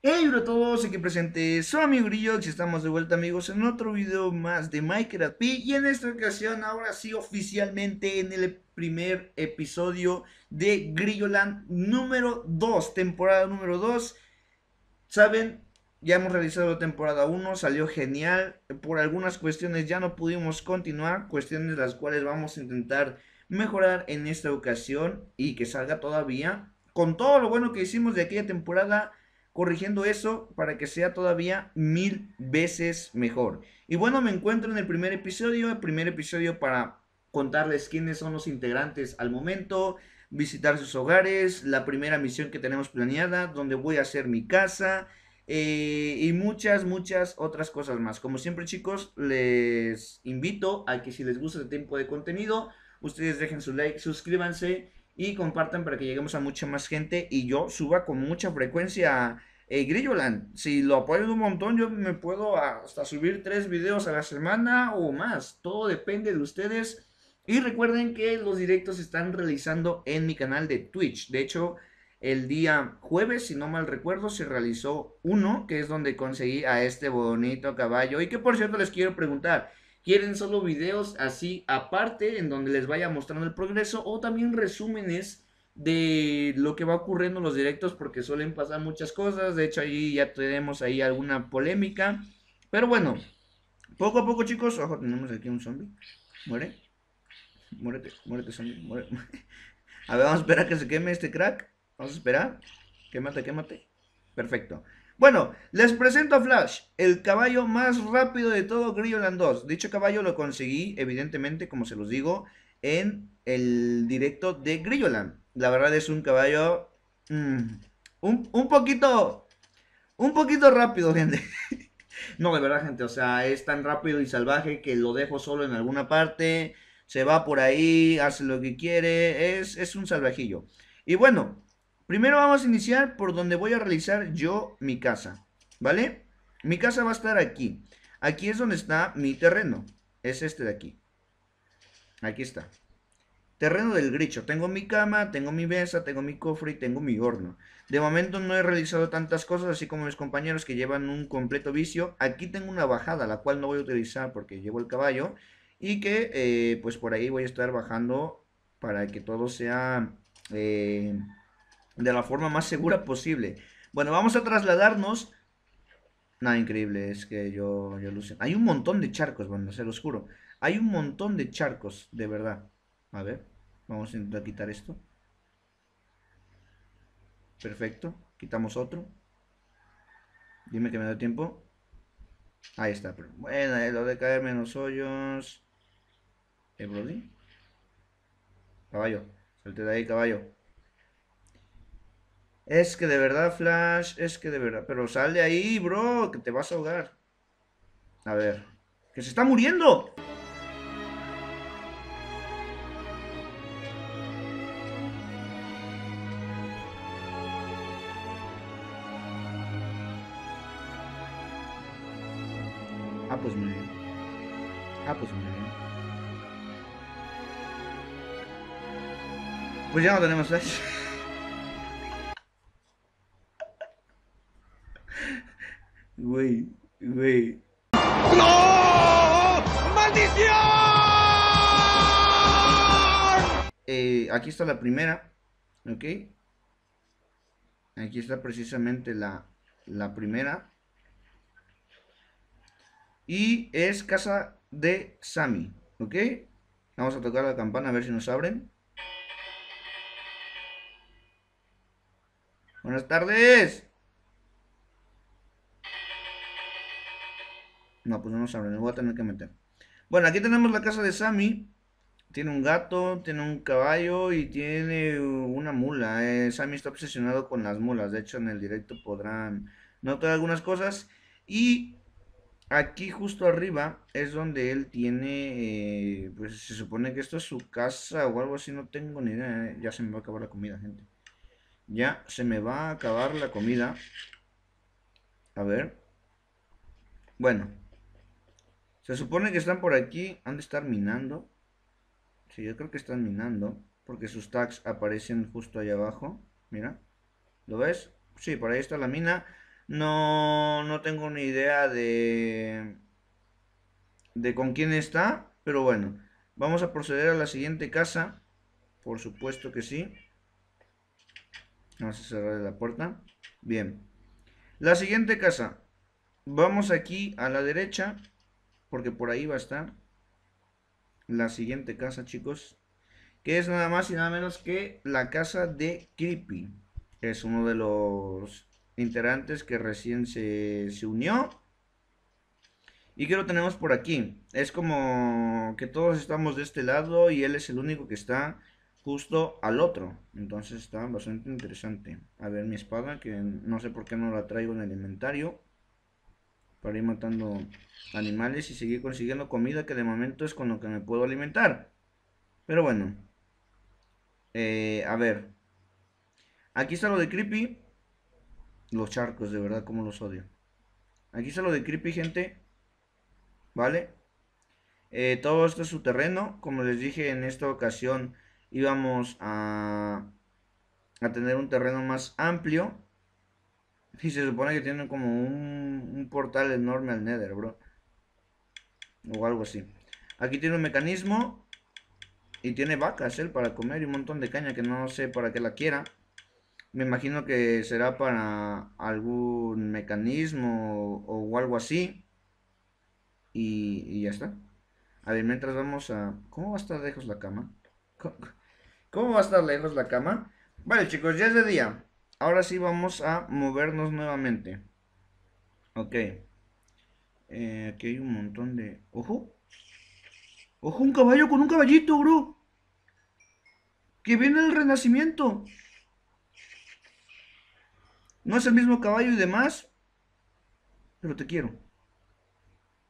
Hey hola a todos, aquí presente soy amigo Grillo, y estamos de vuelta amigos en otro video más de Minecraft P y en esta ocasión ahora sí oficialmente en el primer episodio de Grilloland número 2, temporada número 2 Saben, ya hemos realizado temporada 1, salió genial, por algunas cuestiones ya no pudimos continuar, cuestiones las cuales vamos a intentar mejorar en esta ocasión y que salga todavía con todo lo bueno que hicimos de aquella temporada corrigiendo eso para que sea todavía mil veces mejor. Y bueno, me encuentro en el primer episodio, el primer episodio para contarles quiénes son los integrantes al momento, visitar sus hogares, la primera misión que tenemos planeada, donde voy a hacer mi casa eh, y muchas, muchas otras cosas más. Como siempre chicos, les invito a que si les gusta este tipo de contenido, ustedes dejen su like, suscríbanse y compartan para que lleguemos a mucha más gente y yo suba con mucha frecuencia Grillo eh, Grilloland, si lo apoyan un montón, yo me puedo hasta subir tres videos a la semana o más. Todo depende de ustedes. Y recuerden que los directos se están realizando en mi canal de Twitch. De hecho, el día jueves, si no mal recuerdo, se realizó uno, que es donde conseguí a este bonito caballo. Y que por cierto les quiero preguntar, ¿quieren solo videos así aparte, en donde les vaya mostrando el progreso? O también resúmenes de lo que va ocurriendo en los directos porque suelen pasar muchas cosas. De hecho, ahí ya tenemos ahí alguna polémica. Pero bueno, poco a poco, chicos. Ojo, tenemos aquí un zombie. Muere. Muérete, muérete, zombie. A ver, vamos a esperar que se queme este crack. Vamos a esperar. Quémate, quémate. Perfecto. Bueno, les presento a Flash, el caballo más rápido de todo Grilloland 2. Dicho caballo lo conseguí, evidentemente, como se los digo, en el directo de Land la verdad es un caballo mm, un, poquito, un poquito rápido, gente. no, de verdad, gente, o sea, es tan rápido y salvaje que lo dejo solo en alguna parte, se va por ahí, hace lo que quiere, es, es un salvajillo. Y bueno, primero vamos a iniciar por donde voy a realizar yo mi casa, ¿vale? Mi casa va a estar aquí. Aquí es donde está mi terreno. Es este de aquí. Aquí está. Terreno del Gricho. Tengo mi cama, tengo mi mesa, tengo mi cofre y tengo mi horno. De momento no he realizado tantas cosas, así como mis compañeros que llevan un completo vicio. Aquí tengo una bajada, la cual no voy a utilizar porque llevo el caballo. Y que, eh, pues por ahí voy a estar bajando para que todo sea eh, de la forma más segura posible. Bueno, vamos a trasladarnos... Nada, increíble, es que yo, yo luce. Hay un montón de charcos, bueno, se los juro. Hay un montón de charcos, de verdad. A ver, vamos a intentar quitar esto. Perfecto, quitamos otro. Dime que me da tiempo. Ahí está. Bueno, lo de caer menos hoyos. ¿Eh, Brody? Caballo, salte de ahí, caballo. Es que de verdad, Flash, es que de verdad. Pero sal de ahí, bro, que te vas a ahogar. A ver. ¡Que se está muriendo! Pues ya no tenemos flash. Güey, güey. ¡No! ¡Maldición! Eh, aquí está la primera, ¿ok? Aquí está precisamente la, la primera. Y es casa de Sami, ¿ok? Vamos a tocar la campana a ver si nos abren. Buenas tardes. No, pues no nos abren, me voy a tener que meter. Bueno, aquí tenemos la casa de Sami. Tiene un gato, tiene un caballo y tiene una mula. Eh, Sammy está obsesionado con las mulas. De hecho, en el directo podrán notar algunas cosas. Y aquí justo arriba es donde él tiene, eh, pues se supone que esto es su casa o algo así, no tengo ni idea, eh, ya se me va a acabar la comida, gente. Ya se me va a acabar la comida. A ver. Bueno. Se supone que están por aquí, han de estar minando. Sí, yo creo que están minando, porque sus tags aparecen justo ahí abajo, mira. ¿Lo ves? Sí, por ahí está la mina. No, no tengo ni idea de, de con quién está, pero bueno. Vamos a proceder a la siguiente casa. Por supuesto que sí. Vamos a cerrar la puerta. Bien. La siguiente casa. Vamos aquí a la derecha. Porque por ahí va a estar. La siguiente casa, chicos. Que es nada más y nada menos que la casa de Creepy. Es uno de los integrantes que recién se, se unió. Y que lo tenemos por aquí. Es como que todos estamos de este lado y él es el único que está justo al otro. Entonces está bastante interesante. A ver mi espada, que no sé por qué no la traigo en el inventario. Para ir matando animales y seguir consiguiendo comida que de momento es con lo que me puedo alimentar. Pero bueno. Eh, a ver. Aquí está lo de Creepy. Los charcos, de verdad, como los odio. Aquí está lo de creepy, gente. ¿Vale? Eh, todo esto es su terreno. Como les dije, en esta ocasión íbamos a, a tener un terreno más amplio. Y se supone que tienen como un, portal enorme al Nether, bro. O algo así. Aquí tiene un mecanismo. Y tiene vacas, él, ¿eh? para comer y un montón de caña que no sé para qué la quiera. Me imagino que será para algún mecanismo o, algo así. Y, ya está. A ver, mientras vamos a... ¿Cómo va a estar lejos la cama? ¿Cómo, va a estar lejos la cama? Vale, chicos, ya es de día. Ahora sí vamos a movernos nuevamente. Ok. Eh, aquí hay un montón de... ¡Ojo! ¡Ojo, un caballo con un caballito, bro! ¡Que viene el renacimiento! No es el mismo caballo y demás, pero te quiero.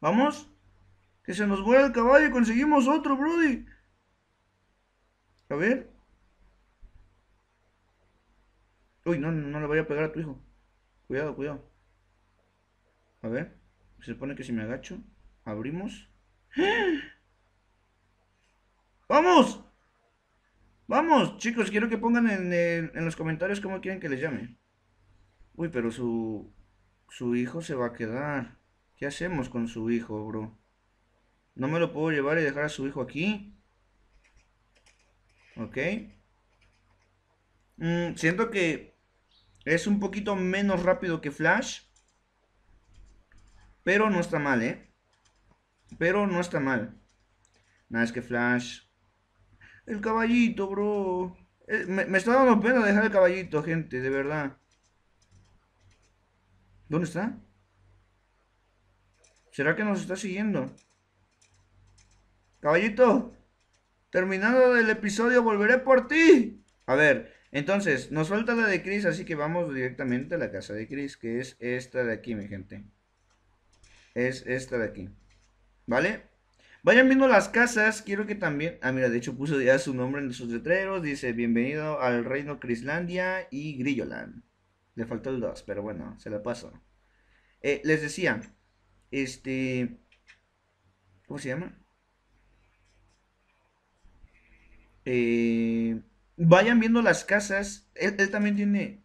Vamos, que se nos vuela el caballo y conseguimos otro, Brody. A ver. Uy, no, no le voy a pegar a tu hijo. Cuidado, cuidado. A ver, se supone que si me agacho, abrimos. ¡Vamos! Vamos, chicos, quiero que pongan en, en los comentarios cómo quieren que les llame. Uy, pero su, su hijo se va a quedar. ¿Qué hacemos con su hijo, bro? No me lo puedo llevar y dejar a su hijo aquí. Ok. Mm, siento que es un poquito menos rápido que Flash. Pero no está mal, ¿eh? Pero no está mal. Nada, es que Flash... El caballito, bro. Eh, me, me está dando pena dejar el caballito, gente, de verdad. ¿Dónde está? ¿Será que nos está siguiendo? Caballito, terminando el episodio, volveré por ti. A ver, entonces, nos falta la de Chris, así que vamos directamente a la casa de Chris, que es esta de aquí, mi gente. Es esta de aquí. ¿Vale? Vayan viendo las casas, quiero que también... Ah, mira, de hecho puso ya su nombre en sus letreros, dice, bienvenido al reino Crislandia y Grilloland. Le faltó el 2, pero bueno, se le pasó. Eh, les decía, este... ¿Cómo se llama? Eh, vayan viendo las casas. Él, también tiene...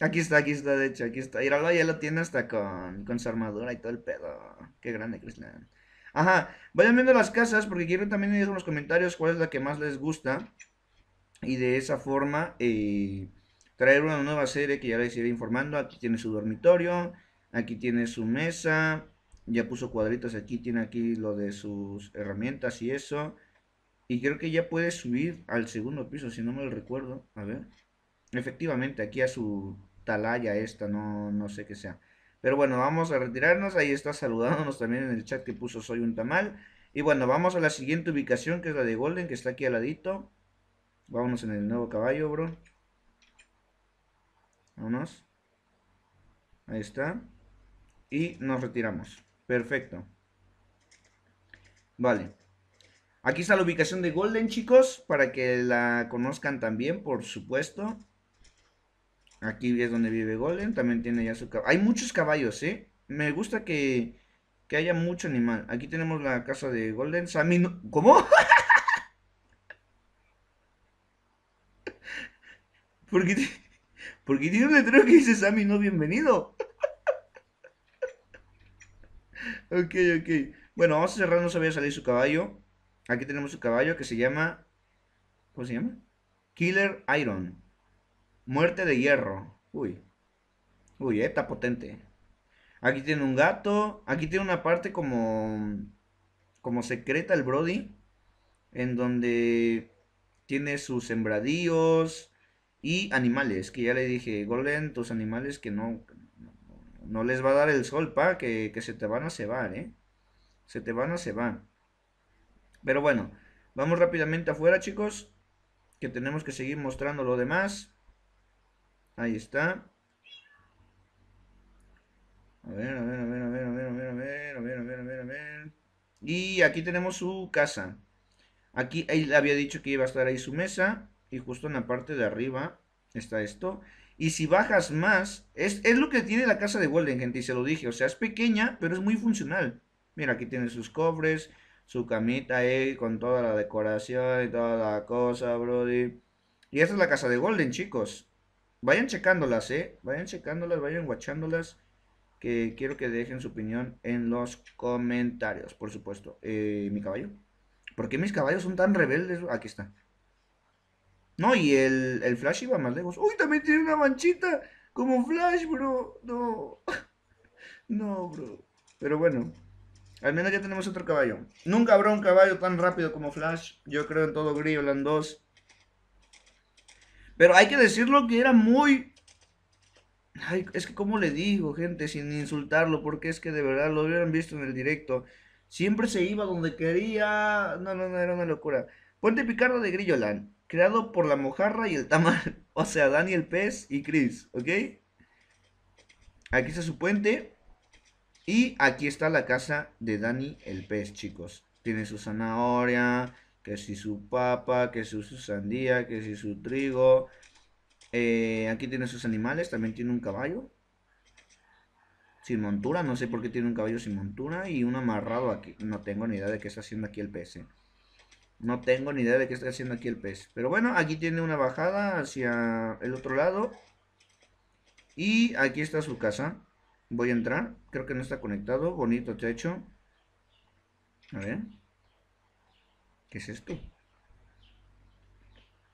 Aquí está, aquí está, de hecho, aquí está. Iralo ya lo tiene hasta con, con su armadura y todo el pedo. Qué grande, Cristian. Ajá, vayan viendo las casas porque quiero también ir en los comentarios cuál es la que más les gusta. Y de esa forma... Eh, traer una nueva serie que ya les iré informando. Aquí tiene su dormitorio, aquí tiene su mesa, ya puso cuadritos aquí, tiene aquí lo de sus herramientas y eso. Y creo que ya puede subir al segundo piso, si no me lo recuerdo. A ver. Efectivamente, aquí a su talaya esta, no, no sé qué sea. Pero bueno, vamos a retirarnos. Ahí está saludándonos también en el chat que puso Soy un tamal. Y bueno, vamos a la siguiente ubicación, que es la de Golden, que está aquí al ladito. Vámonos en el nuevo caballo, bro. Vámonos. Ahí está. Y nos retiramos. Perfecto. Vale. Aquí está la ubicación de Golden, chicos, para que la conozcan también, por supuesto. Aquí es donde vive Golden, también tiene ya su caballo. Hay muchos caballos, ¿eh? Me gusta que, que haya mucho animal. Aquí tenemos la casa de Golden. Sammy no... ¿Cómo? Porque... Porque tiene un letrero que dice Sammy ah, no bienvenido. ok, ok. Bueno, vamos a cerrar, no sabía salir su caballo. Aquí tenemos su caballo que se llama... ¿Cómo se llama? Killer Iron. Muerte de hierro. Uy. Uy, eh, está potente. Aquí tiene un gato. Aquí tiene una parte como... Como secreta el Brody. En donde tiene sus sembradíos y animales, que ya le dije, golden tus animales que no, no les va a dar el sol, pa, que, se te van a cebar, ¿eh? Se te van a cebar. Pero bueno, vamos rápidamente afuera, chicos, que tenemos que seguir mostrando lo demás. Ahí está. a ver, a ver, a ver, a ver, a ver, a ver, a ver, a ver. Y aquí tenemos su casa. Aquí él había dicho que iba a estar ahí su mesa y justo en la parte de arriba está esto. Y si bajas más, es, lo que tiene la casa de Golden, gente, y se lo dije. O sea, es pequeña, pero es muy funcional. Mira, aquí tiene sus cofres, su camita eh con toda la decoración y toda la cosa, Brody. Y esta es la casa de Golden, chicos. Vayan checándolas, ¿eh? Vayan checándolas, vayan guachándolas. Que quiero que dejen su opinión en los comentarios, por supuesto. Eh, ¿Mi caballo? ¿Por qué mis caballos son tan rebeldes? Aquí está. No, y el, Flash iba más lejos. ¡Uy, también tiene una manchita! Como Flash, bro. No. No, bro. Pero bueno. Al menos ya tenemos otro caballo. Nunca habrá un caballo tan rápido como Flash. Yo creo en todo Land 2. Pero hay que decirlo que era muy... Ay, es que como le digo, gente, sin insultarlo. Porque es que de verdad lo hubieran visto en el directo. Siempre se iba donde quería. No, no, no, era una locura. Puente picardo de Land creado por la mojarra y el tamal. O sea, Dani el pez y Chris, ¿ok? Aquí está su puente. Y aquí está la casa de Dani el pez, chicos. Tiene su zanahoria, que si su papa, que si su sandía, que si su trigo. Eh, aquí tiene sus animales, también tiene un caballo. Sin montura, no sé por qué tiene un caballo sin montura. Y un amarrado aquí. No tengo ni idea de qué está haciendo aquí el pez. ¿eh? No tengo ni idea de qué está haciendo aquí el pez. Pero bueno, aquí tiene una bajada hacia el otro lado. Y aquí está su casa. Voy a entrar. Creo que no está conectado. Bonito techo. A ver. ¿Qué es esto?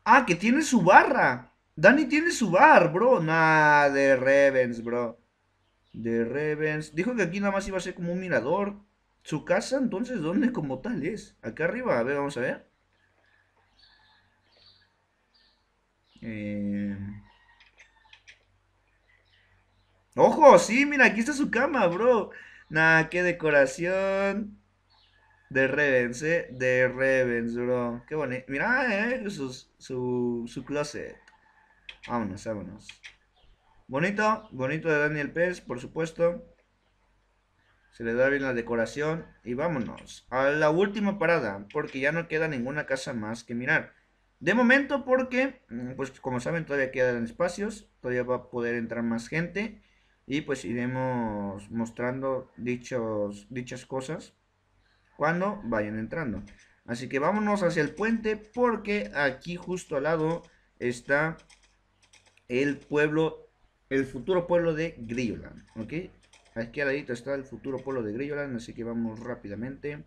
Ah, que tiene su barra. Dani tiene su bar, bro. Nah, de Revens, bro. De Revens Dijo que aquí nada más iba a ser como un mirador. Su casa, entonces, ¿dónde como tal es? Acá arriba, a ver, vamos a ver. Eh. ¡Ojo! Sí, mira, aquí está su cama, bro. Nah, qué decoración. De Revens, eh. De Revens, bro. Qué bonito. Mira, ah, eh, eh, su, su, su closet. Vámonos, vámonos. Bonito, bonito de Daniel Pérez, por supuesto se le da bien la decoración y vámonos a la última parada, porque ya no queda ninguna casa más que mirar. De momento porque, mm, pues como saben, todavía quedan espacios, todavía va a poder entrar más gente y pues iremos mostrando dichos, dichas cosas cuando vayan entrando. Así que vámonos hacia el puente porque aquí justo al lado está el pueblo, el futuro pueblo de Greenland, ¿ok? Aquí al ladito está el futuro pueblo de Grilloland, así que vamos rápidamente.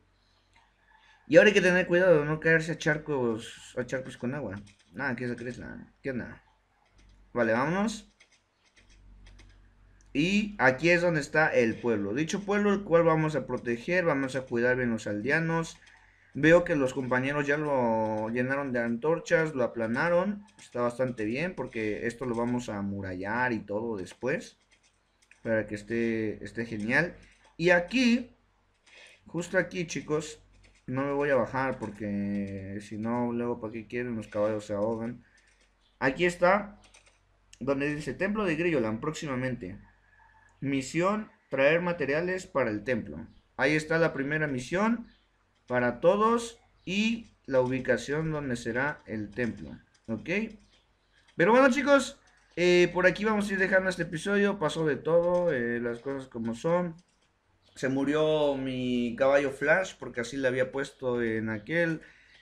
Y ahora hay que tener cuidado de no caerse a charcos, a charcos con agua. Nada, aquí es la ¿Qué onda? Vale, vámonos. Y aquí es donde está el pueblo. Dicho pueblo, el cual vamos a proteger, vamos a cuidar bien los aldeanos. Veo que los compañeros ya lo llenaron de antorchas, lo aplanaron. Está bastante bien porque esto lo vamos a amurallar y todo después para que esté, esté genial. Y aquí, justo aquí chicos, no me voy a bajar porque si no, luego para qué quieren, los caballos se ahogan. Aquí está, donde dice Templo de Grillolan próximamente. Misión, traer materiales para el templo. Ahí está la primera misión para todos y la ubicación donde será el templo. ¿Ok? Pero bueno chicos, eh, por aquí vamos a ir dejando este episodio. Pasó de todo, eh, las cosas como son. Se murió mi caballo Flash porque así le había puesto en aquel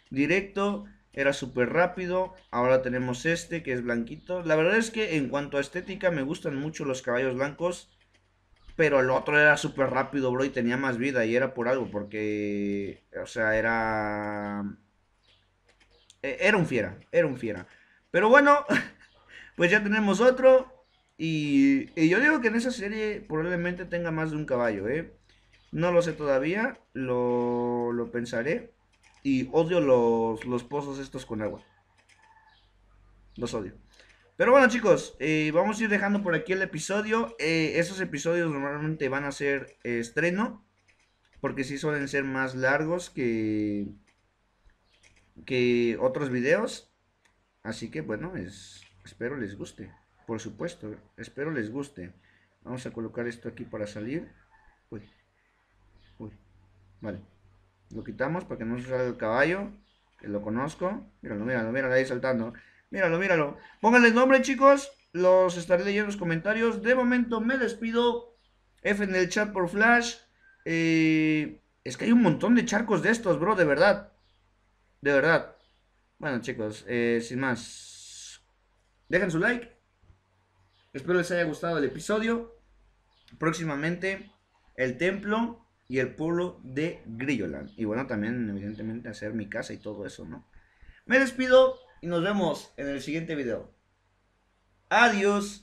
directo. Era súper rápido. Ahora tenemos este que es blanquito. La verdad es que en cuanto a estética me gustan mucho los caballos blancos. Pero el otro era súper rápido, bro, y tenía más vida. Y era por algo, porque... O sea, era... Eh, era un fiera, era un fiera. Pero bueno, Pues ya tenemos otro. Y, yo digo que en esa serie probablemente tenga más de un caballo, ¿eh? No lo sé todavía, lo, pensaré. Y odio los, pozos estos con agua. Los odio. Pero bueno chicos, eh, vamos a ir dejando por aquí el episodio. Eh, esos episodios normalmente van a ser estreno. Porque sí suelen ser más largos que, que otros videos. Así que bueno, es, Espero les guste. Por supuesto, espero les guste. Vamos a colocar esto aquí para salir. Uy. Uy. Vale. Lo quitamos para que no se salga el caballo. Que lo conozco. Míralo, míralo, míralo ahí saltando. Míralo, míralo. Pónganle nombre, chicos. Los estaré leyendo en los comentarios. De momento me despido. F en el chat por Flash. Eh, es que hay un montón de charcos de estos, bro. De verdad. De verdad. Bueno, chicos, eh, sin más. Dejen su like. Espero les haya gustado el episodio. Próximamente el templo y el pueblo de Grilloland. Y bueno, también evidentemente hacer mi casa y todo eso, ¿no? Me despido y nos vemos en el siguiente video. Adiós.